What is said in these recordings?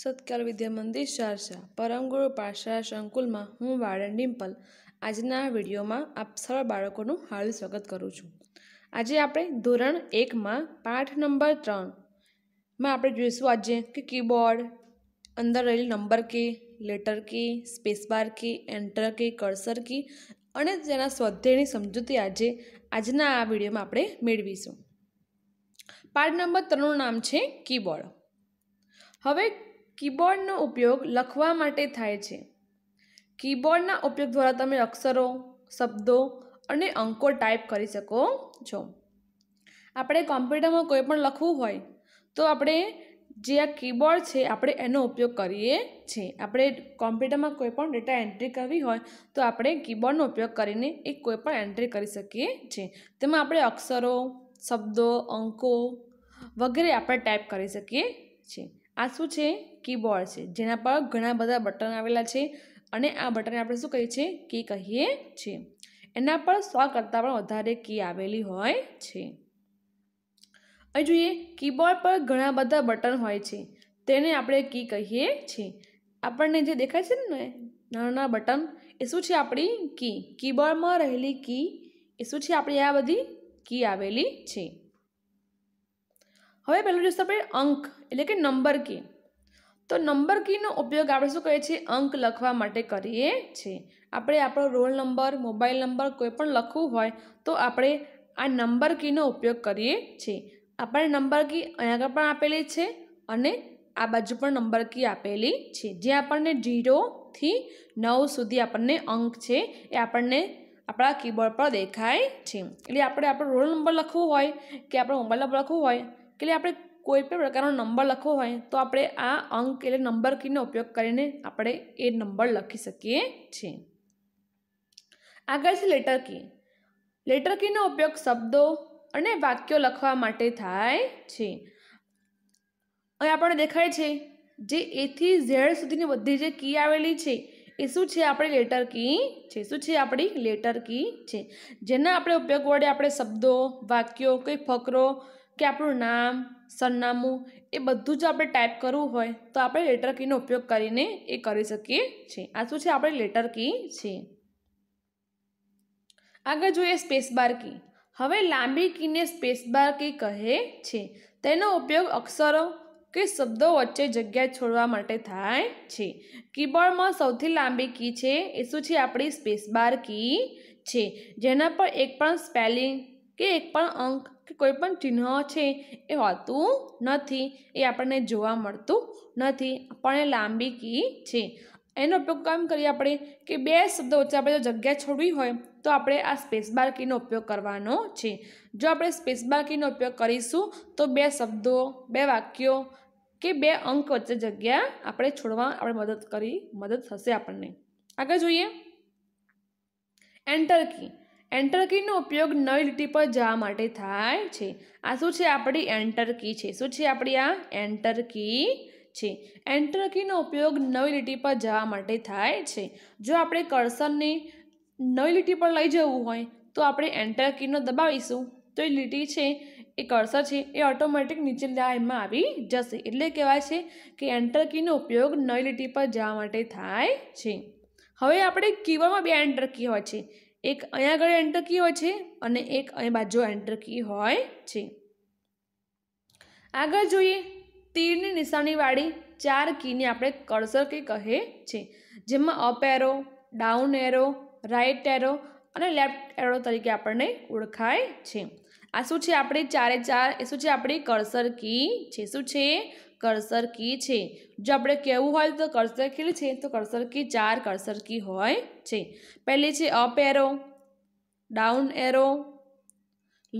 સત્કાર વિદ્યા મંદિર શારશા પરમગુરુ પાઠશાળા સંકુલમાં હું વાળન ડિમ્પલ આજના વિડીયોમાં આપ સરળ બાળકોનું હાર્દિક સ્વાગત કરું છું આજે આપણે ધોરણ એકમાં પાઠ નંબર ત્રણમાં આપણે જોઈશું આજે કે કીબોર્ડ અંદર રહેલ number key letter key spacebar key enter key cursor key અને તેના સ્વાધ્યાયની સમજૂતી આજે આજના આ વિડીયોમાં આપણે મેળવીશું પાઠ નંબર ત્રણનું નામ છે કીબોર્ડ હવે કીબોર્ડનો ઉપયોગ લખવા માટે થાય છે કીબોર્ડના ઉપયોગ દ્વારા તમે અક્ષરો શબ્દો અને અંકો ટાઈપ કરી શકો છો આપણે કોમ્પ્યુટરમાં કોઈ પણ લખવું હોય તો આપણે જે આ કીબોર્ડ છે આપણે એનો ઉપયોગ કરીએ છીએ આપણે કોમ્પ્યુટરમાં કોઈ પણ ડેટા એન્ટ્રી કરવી હોય તો આપણે કીબોર્ડનો ઉપયોગ કરીને એ કોઈ પણ એન્ટ્રી કરી શકીએ છીએ તેમાં આપણે અક્ષરો શબ્દો અંકો વગેરે આપણે ટાઈપ કરી શકીએ છીએ આ શું છે કીબોર્ડ છે જેના પર ઘણા બધા બટન આવેલા છે અને આ બટન આપણે શું કહીએ છીએ કી કહીએ છીએ એના પર સો કરતાં પણ વધારે કી આવેલી હોય છે અહીં જોઈએ કીબોર્ડ પર ઘણા બધા બટન હોય છે તેને આપણે કી કહીએ છીએ આપણને જે દેખાય છે ને નાના બટન એ શું છે આપણી કી કીબોર્ડમાં રહેલી કી એ શું છે આપણી આ બધી કી આવેલી છે હવે પહેલું જોઈશું આપણે અંક એટલે કે નંબર કી તો નંબર કીનો ઉપયોગ આપણે શું કહીએ છીએ અંક લખવા માટે કરીએ છીએ આપણે આપણો રોલ નંબર મોબાઈલ નંબર કોઈ પણ લખવું હોય તો આપણે આ નંબર કીનો ઉપયોગ કરીએ છીએ આપણે નંબર કી અહીંયા આગળ પણ આપેલી છે અને આ બાજુ પણ નંબર કી આપેલી છે જે આપણને જીરોથી નવ સુધી આપણને અંક છે એ આપણને આપણા કીબોર્ડ પર દેખાય છે એટલે આપણે આપણો રોલ નંબર લખવો હોય કે આપણો મોબાઈલ નંબર લખવો હોય એટલે આપણે કોઈ પણ પ્રકારનો નંબર લખવો હોય તો આપણે આ અંક એટલે નંબર કીનો ઉપયોગ કરીને આપણે એ નંબર લખી શકીએ છીએ આગળ છે લેટર કી લેટર કીનો ઉપયોગ શબ્દો અને વાક્યો લખવા માટે થાય છે અહીં આપણને દેખાય છે જે એથી ઝેડ સુધીની બધી જે કી આવેલી છે એ શું છે આપણી લેટર કી છે શું છે આપણી લેટર કી છે જેના આપણે ઉપયોગ વડે આપણે શબ્દો વાક્યો કંઈ ફકરો કે આપણું નામ સરનામું એ બધું જ આપણે ટાઈપ કરવું હોય તો આપણે લેટર કીનો ઉપયોગ કરીને એ કરી શકીએ છીએ આ શું છે આપણે લેટર કી છે આગળ જોઈએ સ્પેસ બાર કી હવે લાંબી કીને સ્પેસ બાર કી કહે છે તેનો ઉપયોગ અક્ષરો કે શબ્દો વચ્ચે જગ્યા છોડવા માટે થાય છે કીબોર્ડમાં સૌથી લાંબી કી છે એ શું છે આપણી સ્પેસ બાર કી છે જેના પર એક પણ સ્પેલિંગ કે એક પણ અંક કે કોઈ પણ ચિહ્ન છે એ હોતું નથી એ આપણને જોવા મળતું નથી પણ એ લાંબી કી છે એનો ઉપયોગ કેમ કરીએ આપણે કે બે શબ્દો વચ્ચે આપણે જો જગ્યા છોડવી હોય તો આપણે આ સ્પેસ બાર કીનો ઉપયોગ કરવાનો છે જો આપણે સ્પેસ બાર કીનો ઉપયોગ કરીશું તો બે શબ્દો બે વાક્યો કે બે અંક વચ્ચે જગ્યા આપણે છોડવા આપણે મદદ કરી મદદ થશે આપણને આગળ જોઈએ એન્ટર કી એન્ટરકીનો ઉપયોગ નવી લીટી પર જવા માટે થાય છે આ શું છે આપણી એન્ટરકી છે શું છે આપણી આ એન્ટરકી છે એન્ટરકીનો ઉપયોગ નવી લીટી પર જવા માટે થાય છે જો આપણે કર્સરને નવી લીટી પર લઈ જવું હોય તો આપણે એન્ટરકીનો દબાવીશું તો એ લીટી છે એ કર્સર છે એ ઓટોમેટિક નીચે લાઇનમાં આવી જશે એટલે કહેવાય છે કે એન્ટરકીનો ઉપયોગ નવી લીટી પર જવા માટે થાય છે હવે આપણે કીબોર્ડમાં બે એન્ટરકી હોય છે એક અહીંયા આગળ એન્ટર કી હોય છે અને એક અહીં બાજુ એન્ટર કી હોય છે આગળ જોઈએ તીરની નિશાનીવાળી ચાર કીને આપણે કર્સર કી કહે છે જેમાં up arrow down arrow right arrow અને લેફ્ટ એરો તરીકે આપણને ઓળખાય છે આ શું છે આપણી ચારે ચાર એ શું છે આપણી કર્સર કી છે શું છે કર્સર કી છે જો આપણે કહેવું હોય તો કર્સર કેટલી છે તો કર્સર કી ચાર કર્સર કી હોય છે પહેલી છે up arrow down arrow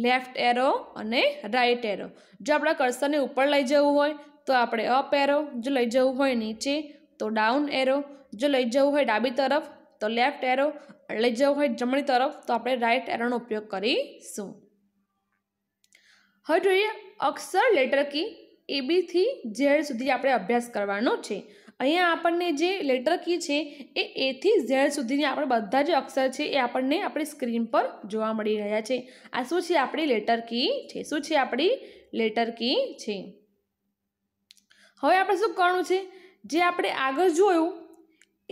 left arrow અને રાઇટ એરો જો આપણા કર્સરને ઉપર લઈ જવું હોય તો આપણે અપ એરો જો લઈ જવું હોય નીચે તો ડાઉન એરો જો લઈ જવું હોય ડાબી તરફ તો લેફ્ટ એરો લઈ જવું હોય જમણી તરફ તો આપણે રાઇટ એરોનો ઉપયોગ કરીશું હવે જોઈએ અક્ષર લેટર કી એ બીથી ઝેડ સુધી આપણે અભ્યાસ કરવાનો છે અહીંયા આપણને જે લેટર કી છે એ એથી ઝેડ સુધીની આપણે બધા જે અક્ષર છે એ આપણને આપણી સ્ક્રીન પર જોવા મળી રહ્યા છે આ શું છે આપણી લેટર કી છે શું છે આપણી લેટર કી છે હવે આપણે શું કરવાનું છે જે આપણે આગળ જોયું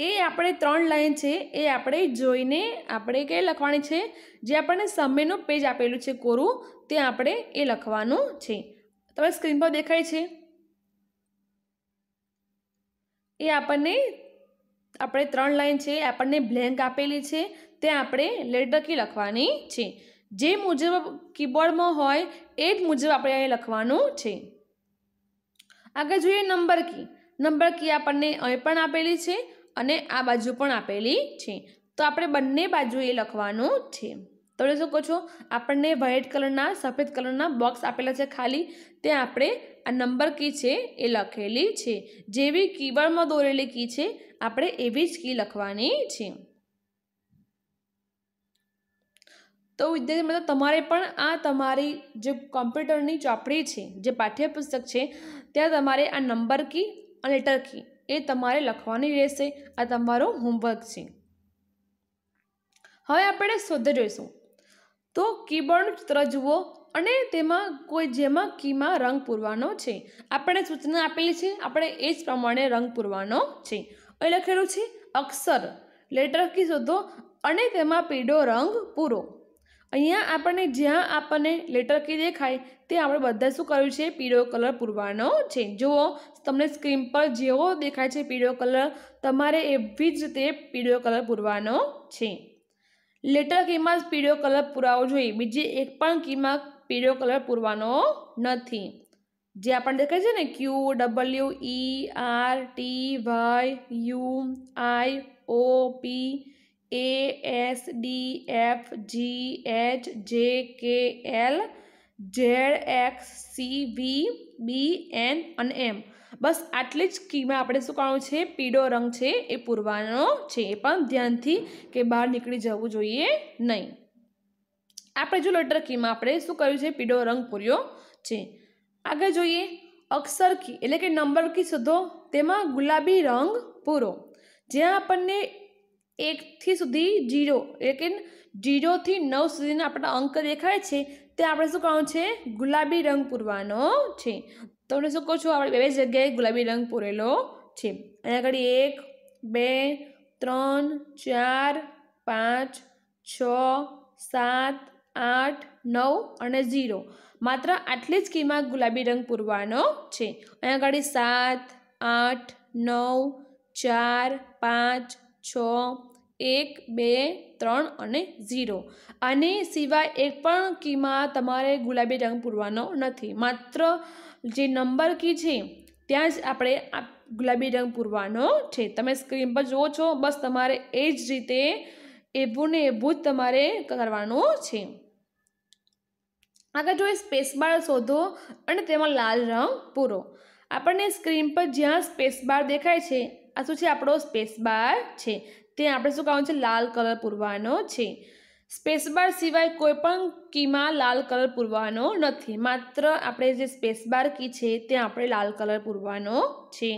એ આપણે ત્રણ લાઈન છે એ આપણે જોઈને આપણે કઈ લખવાની છે જે આપણને સામેનો પેજ આપેલું છે કોરું તે આપણે એ લખવાનું છે તમારે સ્ક્રીન પર દેખાય છે એ આપણને આપણે ત્રણ લાઈન છે આપણને બ્લેન્ક આપેલી છે તે આપણે લેટર લખવાની છે જે મુજબ કીબોર્ડમાં હોય એ જ મુજબ આપણે અહીં લખવાનું છે આગળ જોઈએ નંબર કી નંબર કી આપણને અહીં પણ આપેલી છે અને આ બાજુ પણ આપેલી છે તો આપણે બંને બાજુ એ લખવાનું છે તમે શું કહો છો આપણને વ્હાઇટ કલરના સફેદ કલરના બોક્સ આપેલા છે ખાલી ત્યાં આપણે આ નંબર કી છે એ લખેલી છે જેવી કીબોર્ડમાં દોરેલી કી છે આપણે એવી જ કી લખવાની છે તો વિદ્યાર્થી મિત્રો તમારે પણ આ તમારી જે કોમ્પ્યુટરની ચોપડી છે જે પાઠ્યપુસ્તક છે ત્યાં તમારે આ નંબર કી અને લેટર કી એ તમારે લખવાની રહેશે આ તમારો હોમવર્ક છે હવે આપણે શોધ જોઈશું તો કીબોર્ડ ત્રજવો અને તેમાં કોઈ જેમાં કીમાં રંગ પૂરવાનો છે આપણે સૂચના આપેલી છે આપણે એ જ પ્રમાણે રંગ પૂરવાનો છે અહીં લખેલું છે અક્ષર લેટર કી શોધો અને તેમાં પીળો રંગ પૂરો અહીંયા આપણને જ્યાં આપણને લેટર કી દેખાય તે આપણે બધા શું કર્યું છે પીળો કલર પૂરવાનો છે જુઓ તમને સ્ક્રીન પર જેવો દેખાય છે પીળો કલર તમારે એવી જ રીતે પીળો કલર પૂરવાનો છે લેટર કીમાં જ પીળો કલર પૂરાવો જોઈએ બીજી એક પણ કીમાં પીળો કલર પૂરવાનો નથી જે આપણને દેખાય છે ને Q W E R T Y U I O P A S D F G H J K L Z X C V B N અને એમ બસ આટલી જ કીમાં આપણે શું કરવાનું છે પીળો રંગ છે એ પૂરવાનો છે એ પણ ધ્યાનથી કે બહાર નીકળી જવું જોઈએ નહીં આપણે જો લેટર કીમાં આપણે શું કર્યું છે પીળો રંગ પૂર્યો છે આગળ જોઈએ અક્ષર કી એટલે કે નંબર કી સુધો તેમાં ગુલાબી રંગ પૂરો જ્યાં આપણને એકથી સુધી જીરો એટલે કે જીરોથી નવ સુધીના આપણા અંક દેખાય છે તે આપણે શું કરવાનું છે ગુલાબી રંગ પૂરવાનો છે તો હું શું કહું છું આપણે બે જગ્યાએ ગુલાબી રંગ પૂરેલો છે અહીંયા આગળ એક બે ત્રણ ચાર પાંચ છ સાત આઠ નવ અને ઝીરો માત્ર આટલી જ કીમાં ગુલાબી રંગ પૂરવાનો છે અહીંયા આગળ સાત આઠ નવ ચાર પાંચ છ એક બે ત્રણ અને ઝીરો આને સિવાય એક પણ કીમાં તમારે ગુલાબી રંગ પૂરવાનો નથી માત્ર જે નંબર કી છે ત્યાં જ આપણે આ ગુલાબી રંગ પૂરવાનો છે તમે સ્ક્રીન પર જુઓ છો બસ તમારે એ જ રીતે એવું ને એવું જ તમારે કરવાનું છે આગળ જોઈએ સ્પેસ બાર શોધો અને તેમાં લાલ રંગ પૂરો આપણને સ્ક્રીન પર જ્યાં સ્પેસ બાર દેખાય છે આ શું છે આપણો સ્પેસ બાર છે તે આપણે શું કરવાનું છે લાલ કલર પૂરવાનો છે સ્પેસબાર સિવાય કોઈ પણ કીમાં લાલ કલર પૂરવાનો નથી માત્ર આપણે જે સ્પેસબાર કી છે તે આપણે લાલ કલર પૂરવાનો છે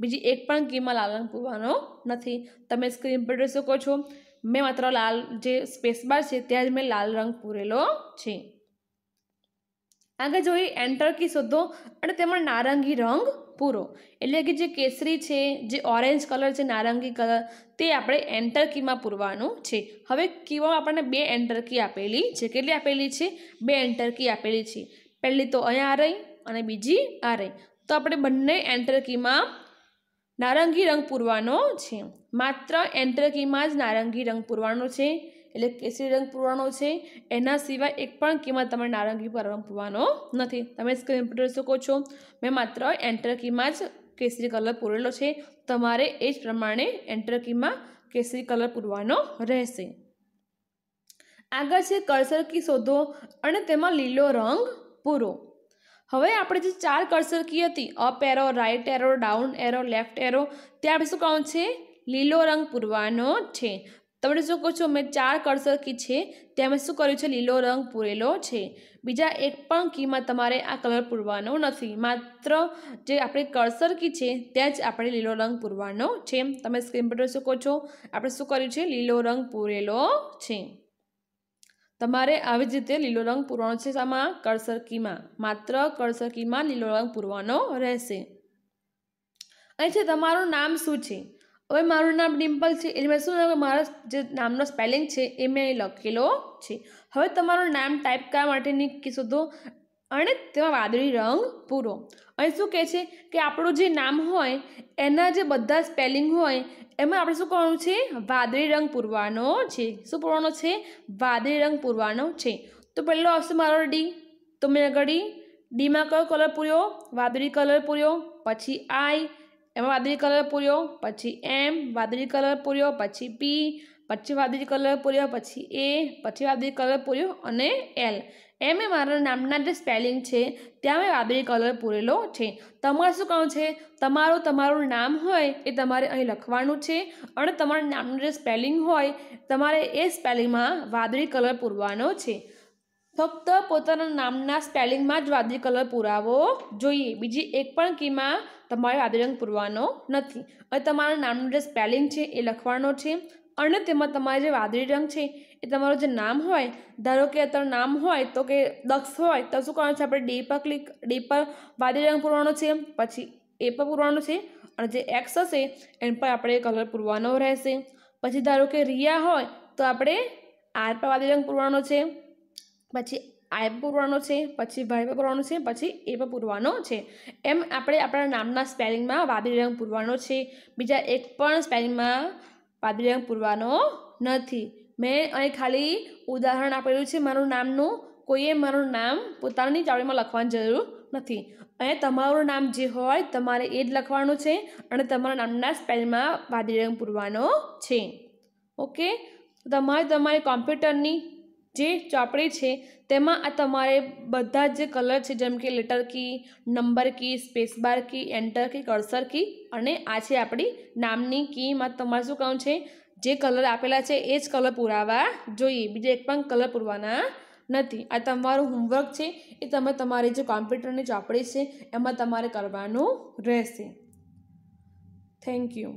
બીજી એક પણ કીમાં લાલ રંગ પૂરવાનો નથી તમે સ્ક્રીન પર જોઈ શકો છો મેં માત્ર લાલ જે સ્પેસબાર છે ત્યાં જ મેં લાલ રંગ પૂરેલો છે આગળ જોઈએ એન્ટર કી શોધો અને તેમાં નારંગી રંગ પૂરો એટલે કે જે કેસરી છે જે ઓરેન્જ કલર છે નારંગી કલર તે આપણે એન્ટર કીમાં પૂરવાનું છે હવે કીમાં આપણને બે એન્ટર કી આપેલી છે કેટલી આપેલી છે બે એન્ટર કી આપેલી છે પહેલી તો અહીંયા આ રહી અને બીજી આ રહી તો આપણે બંને એન્ટર કીમાં નારંગી રંગ પૂરવાનો છે માત્ર એન્ટર કીમાં જ નારંગી રંગ પૂરવાનો છે એટલે કેસરી રંગ પૂરવાનો છે એના સિવાય એક પણ કીમાં તમારે નારંગી પર રંગ પૂરવાનો નથી તમે સ્ક્રીન પર શકો છો મેં માત્ર એન્ટર કીમાં જ કેસરી કલર પૂરેલો છે તમારે એ જ પ્રમાણે એન્ટર કીમાં કેસરી કલર પૂરવાનો રહેશે આગળ છે કર્સર કી શોધો અને તેમાં લીલો રંગ પૂરો હવે આપણે જે ચાર કર્સર કી હતી up arrow right arrow down arrow left arrow ત્યાં આપણે શું કહું છે લીલો રંગ પૂરવાનો છે તમે શું કહો છો મેં ચાર કળસરકી છે તેમાં શું કર્યું છે લીલો રંગ પૂરેલો છે બીજા એક પણ કીમાં તમારે આ કલર પૂરવાનો નથી માત્ર જે આપણી કળસરકી છે ત્યાં જ આપણે લીલો રંગ પૂરવાનો છે તમે સ્ક્રીન પર શું કહો છો આપણે શું કર્યું છે લીલો રંગ પૂરેલો છે તમારે આવી જ રીતે લીલો રંગ પૂરવાનો છે આમાં કળસર કીમાં માત્ર કીમાં લીલો રંગ પૂરવાનો રહેશે અહીં છે તમારું નામ શું છે હવે મારું નામ ડિમ્પલ છે એટલે મેં શું મારા જે નામનો સ્પેલિંગ છે એ મેં લખેલો છે હવે તમારું નામ ટાઈપ કરવા માટેની કે શોધો અને તેમાં વાદળી રંગ પૂરો અહીં શું કહે છે કે આપણું જે નામ હોય એના જે બધા સ્પેલિંગ હોય એમાં આપણે શું કરવાનું છે વાદળી રંગ પૂરવાનો છે શું પૂરવાનો છે વાદળી રંગ પૂરવાનો છે તો પહેલો આવશે મારો ડી તો મેં આગળ ડીમાં કયો કલર પૂર્યો વાદળી કલર પૂર્યો પછી આઈ એમાં વાદળી કલર પૂર્યો પછી એમ વાદળી કલર પૂર્યો પછી પી પછી વાદળી કલર પૂર્યો પછી એ પછી વાદળી કલર પૂર્યો અને એલ એમ એ મારા નામના જે સ્પેલિંગ છે ત્યાં મેં વાદળી કલર પૂરેલો છે તમારે શું કહું છે તમારું તમારું નામ હોય એ તમારે અહીં લખવાનું છે અને તમારા નામનું જે સ્પેલિંગ હોય તમારે એ સ્પેલિંગમાં વાદળી કલર પૂરવાનો છે ફક્ત પોતાના નામના સ્પેલિંગમાં જ વાદળી કલર પુરાવો જોઈએ બીજી એક પણ કીમાં તમારે વાદળી રંગ પૂરવાનો નથી અને તમારા નામનું જે સ્પેલિંગ છે એ લખવાનો છે અને તેમાં તમારે જે વાદળી રંગ છે એ તમારું જે નામ હોય ધારો કે અત્યારે નામ હોય તો કે દક્ષ હોય તો શું કરવાનું છે આપણે ડે પર ક્લિક ડે પર વાદળી રંગ પૂરવાનો છે પછી એ પર પૂરવાનો છે અને જે એક્સ હશે એના પર આપણે કલર પૂરવાનો રહેશે પછી ધારો કે રિયા હોય તો આપણે આર પર વાદળી રંગ પૂરવાનો છે પછી આય પૂરવાનો છે પછી ભાઈ પૂરવાનો છે પછી એ પર પૂરવાનો છે એમ આપણે આપણા નામના સ્પેલિંગમાં વાદળી રંગ પૂરવાનો છે બીજા એક પણ સ્પેલિંગમાં વાદળી રંગ પૂરવાનો નથી મેં અહીં ખાલી ઉદાહરણ આપેલું છે મારું નામનું કોઈએ મારું નામ પોતાની ચાવડીમાં લખવાની જરૂર નથી અહીં તમારું નામ જે હોય તમારે એ જ લખવાનું છે અને તમારા નામના સ્પેલિંગમાં વાદળી રંગ પૂરવાનો છે ઓકે તમારે તમારી કોમ્પ્યુટરની જે ચોપડી છે તેમાં આ તમારે બધા જે કલર છે જેમ કે letter key number key spacebar key enter key cursor key અને આ છે આપણી નામની કીમાં તમારે શું કહું છે જે કલર આપેલા છે એ જ કલર પુરાવા જોઈએ બીજા એક પણ કલર પૂરવાના નથી આ તમારું હોમવર્ક છે એ તમે તમારી જે કોમ્પ્યુટરની ચોપડી છે એમાં તમારે કરવાનું રહેશે થેન્ક યુ